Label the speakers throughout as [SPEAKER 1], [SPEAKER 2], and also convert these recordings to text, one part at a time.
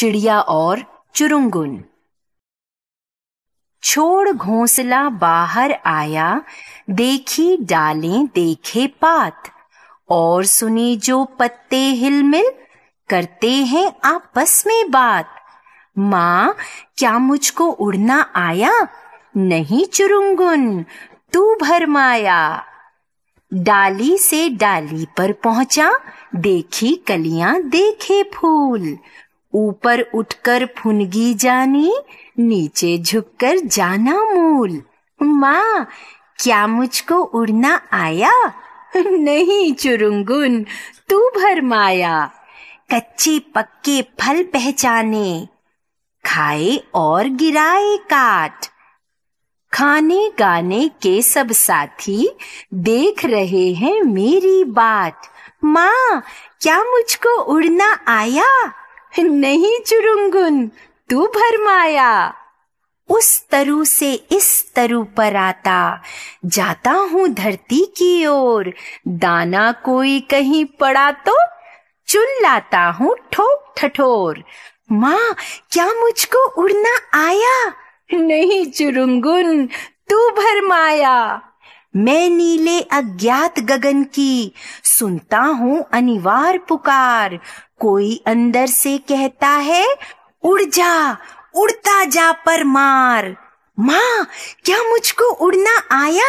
[SPEAKER 1] चिड़िया और चुरुंगुन छोड़ घोंसला बाहर आया देखी डालें देखे पात और सुनी जो पत्ते हिलमिल करते हैं आपस में बात माँ क्या मुझको उड़ना आया नहीं चुरुंगुन तू भरमाया डाली से डाली पर पहुंचा देखी कलियां देखे फूल ऊपर उठकर फुनगी जानी नीचे झुककर जाना मूल माँ क्या मुझको उड़ना आया नहीं चुरुंगुन तू माया कच्चे पक्के फल पहचाने खाए और गिराए काट खाने गाने के सब साथी देख रहे हैं मेरी बात माँ क्या मुझको उड़ना आया नहीं चुरुंगुन तू भरमाया उस तरु से इस तरु पर आता जाता हूँ धरती की ओर दाना कोई कहीं पड़ा तो चुन लाता हूँ ठोक ठठोर माँ क्या मुझको उड़ना आया नहीं चुरुंगुन तू भरमाया मैं नीले अज्ञात गगन की सुनता हूँ अनिवार पुकार कोई अंदर से कहता है उड़ जा उड़ता जा पर मार माँ क्या मुझको उड़ना आया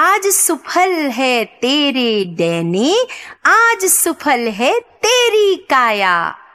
[SPEAKER 1] आज सुफल है तेरे डैने आज सुफल है तेरी काया